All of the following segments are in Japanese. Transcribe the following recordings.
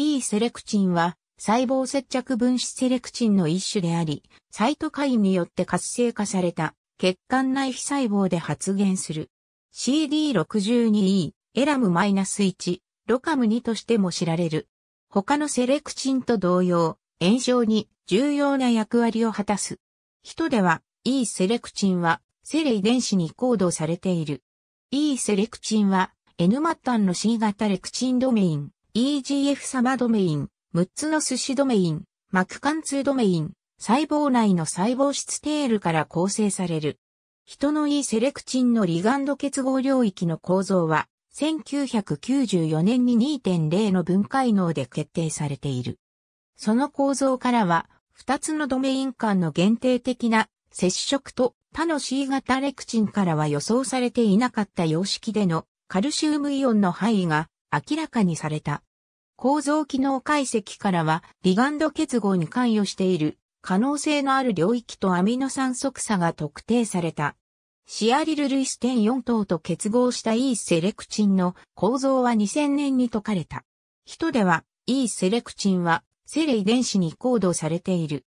E セレクチンは細胞接着分子セレクチンの一種であり、サイトカインによって活性化された血管内皮細胞で発現する。CD62E、エラム -1、ロカム2としても知られる。他のセレクチンと同様、炎症に重要な役割を果たす。人では E セレクチンはセレ遺伝子にコードされている。E セレクチンは N 末端の C 型レクチンドメイン EGF 様ドメイン、6つの寿司ドメイン、膜貫通ドメイン、細胞内の細胞質テールから構成される。人の E セレクチンのリガンド結合領域の構造は、1994年に2.0の分解能で決定されている。その構造からは、2つのドメイン間の限定的な接触と他の C 型レクチンからは予想されていなかった様式でのカルシウムイオンの範囲が明らかにされた。構造機能解析からは、リガンド結合に関与している可能性のある領域とアミノ酸側差が特定された。シアリルルイステン4等と結合した E セレクチンの構造は2000年に解かれた。人では E セレクチンはセレ遺伝子にコードされている。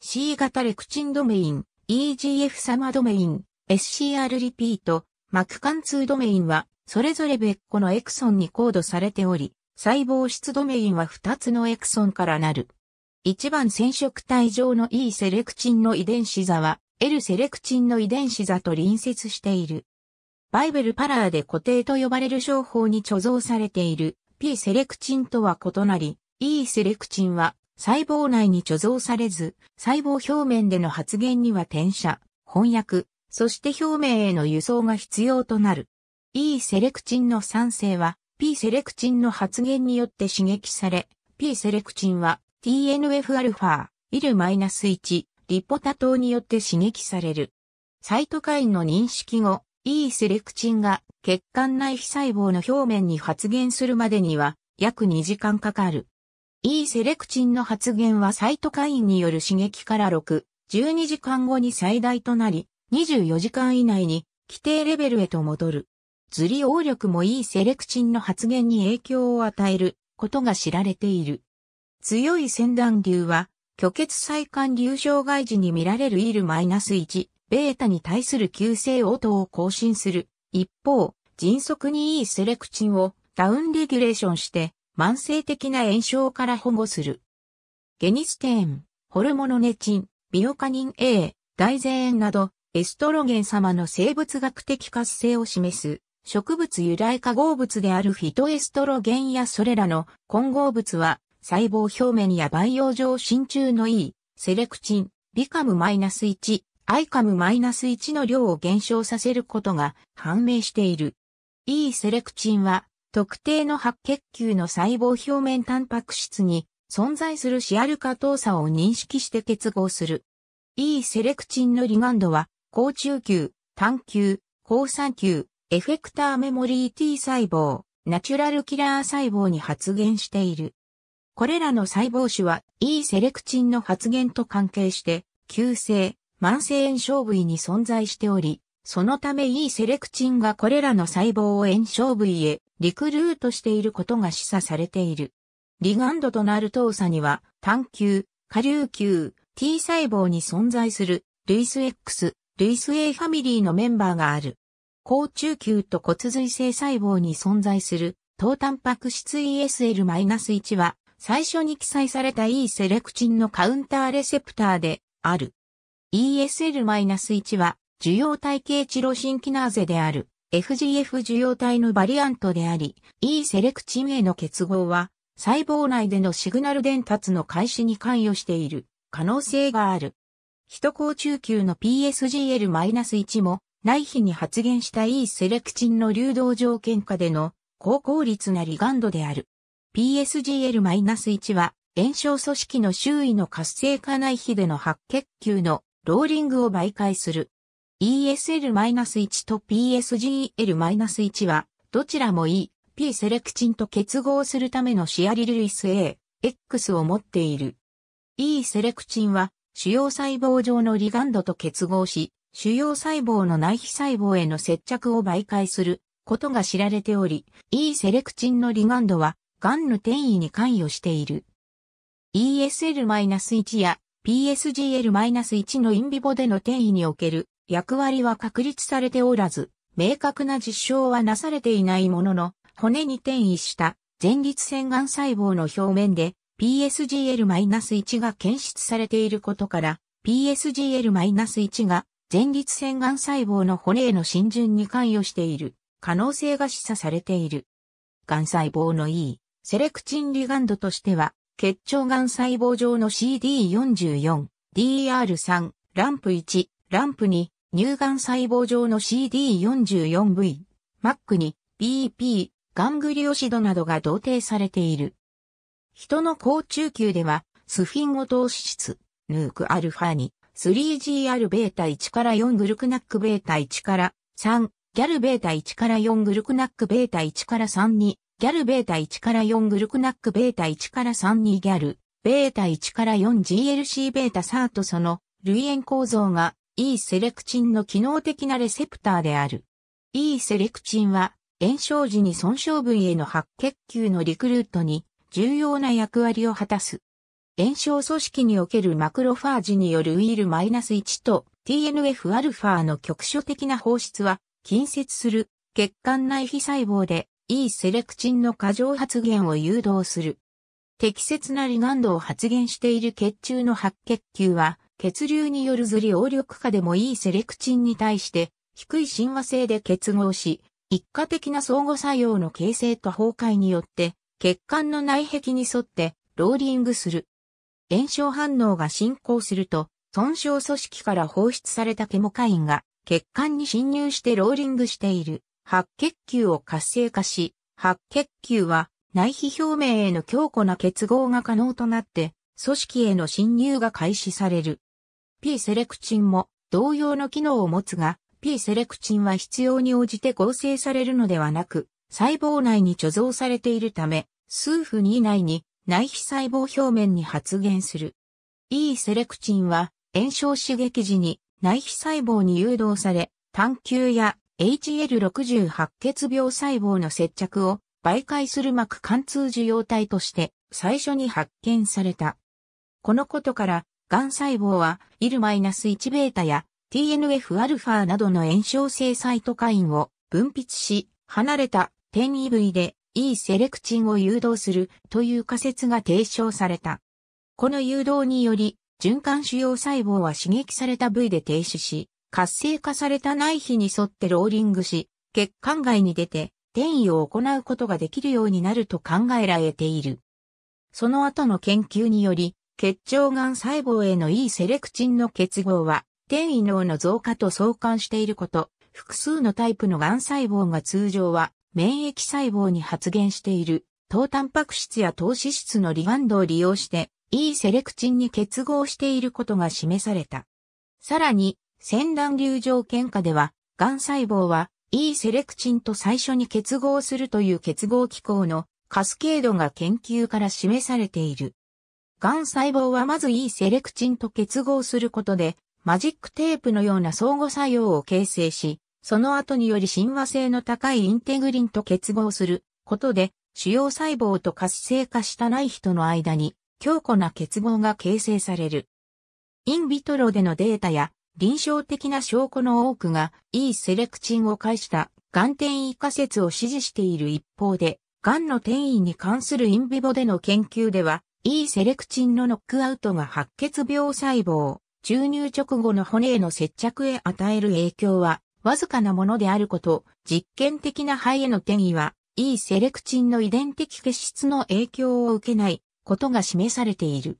C 型レクチンドメイン、EGF 様ドメイン、SCR リピート、マクカン2ドメインはそれぞれ別個のエクソンにコードされており、細胞質ドメインは2つのエクソンからなる。1番染色体上の E セレクチンの遺伝子座は L セレクチンの遺伝子座と隣接している。バイベルパラーで固定と呼ばれる商法に貯蔵されている P セレクチンとは異なり、E セレクチンは細胞内に貯蔵されず、細胞表面での発現には転写、翻訳、そして表面への輸送が必要となる。E セレクチンの酸性は P セレクチンの発現によって刺激され、P セレクチンは TNFα、IL-1、リポタ糖によって刺激される。サイトカインの認識後、E セレクチンが血管内皮細胞の表面に発現するまでには約2時間かかる。E セレクチンの発現はサイトカインによる刺激から6、12時間後に最大となり、24時間以内に規定レベルへと戻る。ズリ応力もいいセレクチンの発現に影響を与えることが知られている。強い先断流は、虚血細管流障害時に見られるイ IL-1、ベータに対する急性応答を更新する。一方、迅速にいいセレクチンをダウンレギュレーションして、慢性的な炎症から保護する。ゲニステーン、ホルモノネチン、ビオカニン A、大前炎など、エストロゲン様の生物学的活性を示す植物由来化合物であるフィトエストロゲンやそれらの混合物は、細胞表面や培養上真鍮の E、セレクチン、リカム -1、アイカム -1 の量を減少させることが判明している。E セレクチンは、特定の白血球の細胞表面タンパク質に存在するシアル化糖鎖を認識して結合する。E セレクチンのリガンドは、高中球、単球、高酸球、エフェクターメモリー T 細胞、ナチュラルキラー細胞に発現している。これらの細胞種は E セレクチンの発現と関係して、急性、慢性炎症部位に存在しており、そのため E セレクチンがこれらの細胞を炎症部位へリクルートしていることが示唆されている。リガンドとなる糖鎖には、単球、下流球、T 細胞に存在する、ルイス X、ルイス A ファミリーのメンバーがある。高中球と骨髄性細胞に存在する、糖タンパク質 ESL-1 は、最初に記載された E セレクチンのカウンターレセプターである。ESL-1 は、受容体系チロシンキナーゼである、FGF 受容体のバリアントであり、E セレクチンへの結合は、細胞内でのシグナル伝達の開始に関与している可能性がある。ヒト高中級の PSGL-1 も内皮に発現した E セレクチンの流動条件下での高効率なリガンドである。PSGL-1 は炎症組織の周囲の活性化内皮での白血球のローリングを媒介する。ESL-1 と PSGL-1 はどちらも E、P セレクチンと結合するためのシアリルイス A、X を持っている。E セレクチンは主要細胞上のリガンドと結合し、主要細胞の内皮細胞への接着を媒介することが知られており、E セレクチンのリガンドは、癌の転移に関与している。ESL-1 や PSGL-1 のインビボでの転移における役割は確立されておらず、明確な実証はなされていないものの、骨に転移した前立腺癌細胞の表面で PSGL-1 が検出されていることから、PSGL-1 が前立腺癌細胞の骨への浸潤に関与している可能性が示唆されている。癌細胞の E、セレクチンリガンドとしては、結腸癌細胞上の CD44、DR3、ランプ1、ランプ2、乳がん細胞上の CD44V、MAC2、BP、ガングリオシドなどが同定されている。人の高中級では、スフィンを通し質、ヌークアルファに、3GR ベータ1から4グルクナックベータ1から3、ギャルベータ1から4グルクナックベータ1から3に、ギャルベータ1から4グルクナックベータ1から3にギャル、ベータ1から 4GLC ベータサーとその、類縁構造が E セレクチンの機能的なレセプターである。E セレクチンは、炎症時に損傷部位への白血球のリクルートに重要な役割を果たす。炎症組織におけるマクロファージによるウィール -1 と TNFα の局所的な放出は、近接する血管内皮細胞で E セレクチンの過剰発現を誘導する。適切なリガンドを発現している血中の白血球は、血流によるずり応力下でも E セレクチンに対して、低い親和性で結合し、一過的な相互作用の形成と崩壊によって、血管の内壁に沿ってローリングする。炎症反応が進行すると、損傷組織から放出されたケモカインが血管に侵入してローリングしている白血球を活性化し、白血球は内皮表面への強固な結合が可能となって、組織への侵入が開始される。P セレクチンも同様の機能を持つが、P セレクチンは必要に応じて合成されるのではなく、細胞内に貯蔵されているため、数分以内に内皮細胞表面に発現する。E セレクチンは炎症刺激時に内皮細胞に誘導され、単球や HL60 白血病細胞の接着を媒介する膜貫通受容体として最初に発見された。このことから、癌細胞は IL-1β や TNFα などの炎症性サイトカインを分泌し、離れた点 EV でいいセレクチンを誘導するという仮説が提唱された。この誘導により、循環主要細胞は刺激された部位で停止し、活性化された内皮に沿ってローリングし、血管外に出て転移を行うことができるようになると考えられている。その後の研究により、血腸がん細胞への E セレクチンの結合は、転移脳の増加と相関していること、複数のタイプのがん細胞が通常は免疫細胞に発現している、糖タンパク質や糖脂質のリガンドを利用して、E セレクチンに結合していることが示された。さらに、先断流条件下では、癌細胞は E セレクチンと最初に結合するという結合機構のカスケードが研究から示されている。癌細胞はまず E セレクチンと結合することで、マジックテープのような相互作用を形成し、その後により親和性の高いインテグリンと結合することで、主要細胞と活性化したない人の間に強固な結合が形成される。インビトロでのデータや臨床的な証拠の多くが E セレクチンを介した眼転移仮説を支持している一方で、癌の転移に関するインビボでの研究では、E セレクチンのノックアウトが白血病細胞、注入直後の骨への接着へ与える影響はわずかなものであること、実験的な肺への転移は、E セレクチンの遺伝的血質の影響を受けないことが示されている。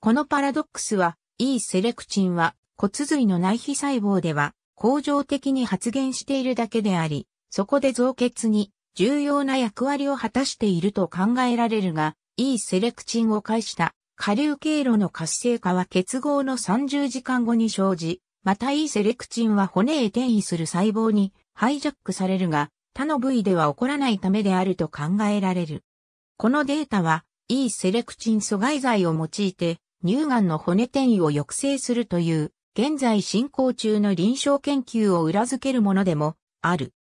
このパラドックスは、E セレクチンは骨髄の内皮細胞では、恒常的に発現しているだけであり、そこで増血に重要な役割を果たしていると考えられるが、E セレクチンを介した下流経路の活性化は結合の30時間後に生じ、また E セレクチンは骨へ転移する細胞にハイジャックされるが、他の部位では起こらないためであると考えられる。このデータは E セレクチン阻害剤を用いて乳がんの骨転移を抑制するという現在進行中の臨床研究を裏付けるものでもある。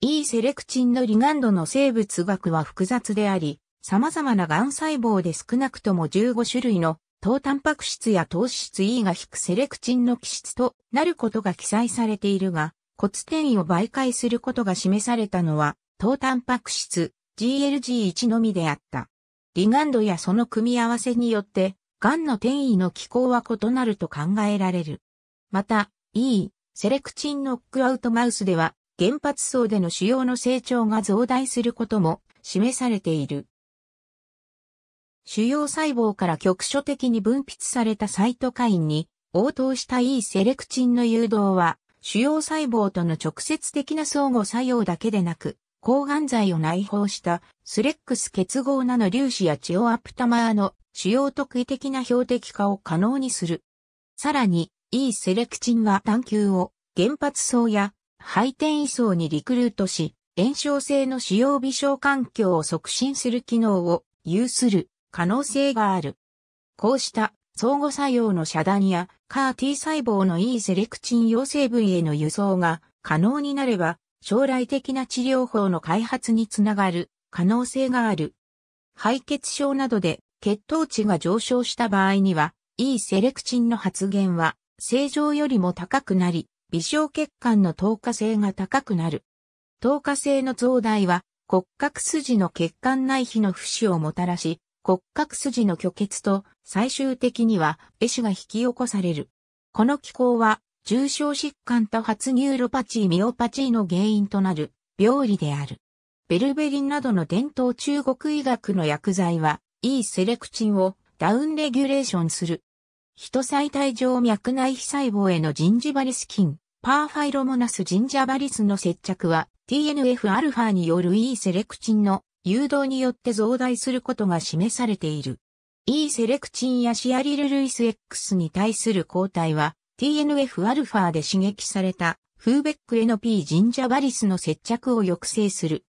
E セレクチンのリガンドの生物学は複雑であり、様々ながん細胞で少なくとも15種類の糖タンパク質や糖質 E が引くセレクチンの基質となることが記載されているが、骨転移を媒介することが示されたのは、糖タンパク質 GLG1 のみであった。リガンドやその組み合わせによって、んの転移の機構は異なると考えられる。また、E、セレクチンノックアウトマウスでは、原発層での腫瘍の成長が増大することも示されている。主要細胞から局所的に分泌されたサイトカインに応答した E セレクチンの誘導は、主要細胞との直接的な相互作用だけでなく、抗がん剤を内包したスレックス結合なの粒子やチオアプタマーの主要特異的な標的化を可能にする。さらに、E セレクチンは探求を原発層や配転位層にリクルートし、炎症性の主要微小環境を促進する機能を有する。可能性がある。こうした相互作用の遮断や、カー T 細胞の E セレクチン陽性部位への輸送が可能になれば、将来的な治療法の開発につながる可能性がある。敗血症などで血糖値が上昇した場合には、E セレクチンの発現は正常よりも高くなり、微小血管の透過性が高くなる。透過性の増大は骨格筋の血管内皮の不死をもたらし、骨格筋の虚血と最終的には壊死が引き起こされる。この機構は重症疾患多発ニューロパチーミオパチーの原因となる病理である。ベルベリンなどの伝統中国医学の薬剤は E セレクチンをダウンレギュレーションする。人最体上脈内皮細胞へのジンジバリス菌、パーファイロモナスジンジャバリスの接着は TNFα による E セレクチンの誘導によって増大することが示されている。E セレクチンやシアリル・ルイス X に対する抗体は TNFα で刺激されたフーベック NP ジンジャバリスの接着を抑制する。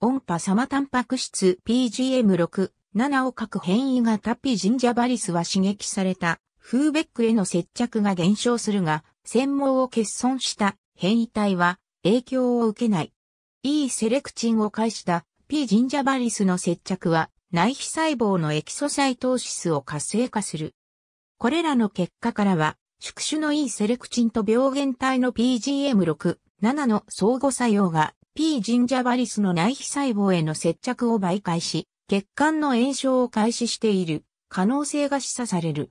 音波様タンパク質 PGM6、7を各変異型ピジンジャバリスは刺激されたフーベックへの接着が減少するが、繊毛を欠損した変異体は影響を受けない。E セレクチンを介した P ジンジャバリスの接着は内皮細胞のエキソサイトーシスを活性化する。これらの結果からは、宿主の E セレクチンと病原体の PGM6、7の相互作用が P ジンジャバリスの内皮細胞への接着を媒介し、血管の炎症を開始している可能性が示唆される。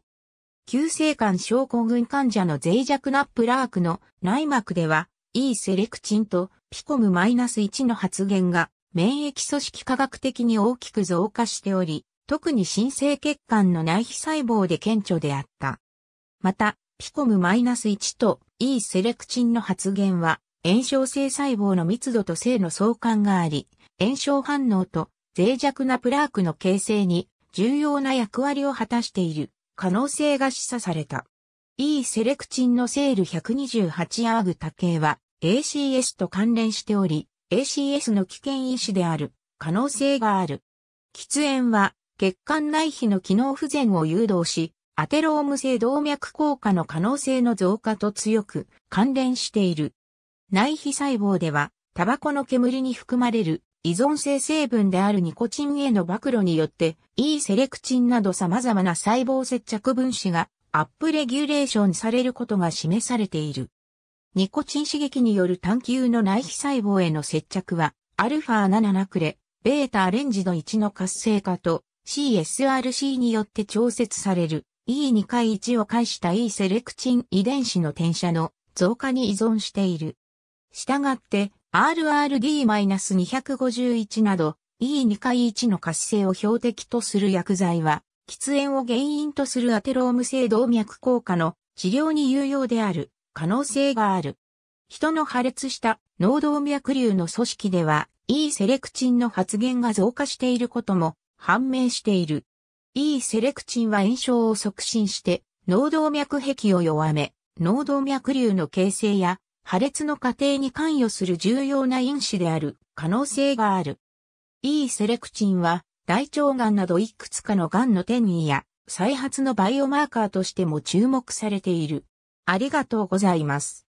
急性肝症候群患者の脆弱なプラークの内膜では、E セレクチンとピコム -1 の発現が免疫組織科学的に大きく増加しており、特に新生血管の内皮細胞で顕著であった。また、ピコム -1 と E セレクチンの発現は、炎症性細胞の密度と性の相関があり、炎症反応と脆弱なプラークの形成に重要な役割を果たしている可能性が示唆された。E セレクチンのセール128アーグ多形は ACS と関連しており、ACS の危険因子である可能性がある。喫煙は血管内皮の機能不全を誘導し、アテローム性動脈硬化の可能性の増加と強く関連している。内皮細胞では、タバコの煙に含まれる依存性成分であるニコチンへの暴露によって、E セレクチンなど様々な細胞接着分子がアップレギュレーションされることが示されている。ニコチン刺激による探求の内皮細胞への接着は、アルファ7ナクレ、ベータアレンジの1の活性化と CSRC によって調節される E2 回1を介した E セレクチン遺伝子の転写の増加に依存している。したがって RRD-251 など E2 回1の活性を標的とする薬剤は喫煙を原因とするアテローム性動脈硬化の治療に有用である。可能性がある。人の破裂した脳動脈瘤の組織では E セレクチンの発現が増加していることも判明している。E セレクチンは炎症を促進して脳動脈壁を弱め、脳動脈瘤の形成や破裂の過程に関与する重要な因子である可能性がある。E セレクチンは大腸がんなどいくつかのがんの転移や再発のバイオマーカーとしても注目されている。ありがとうございます。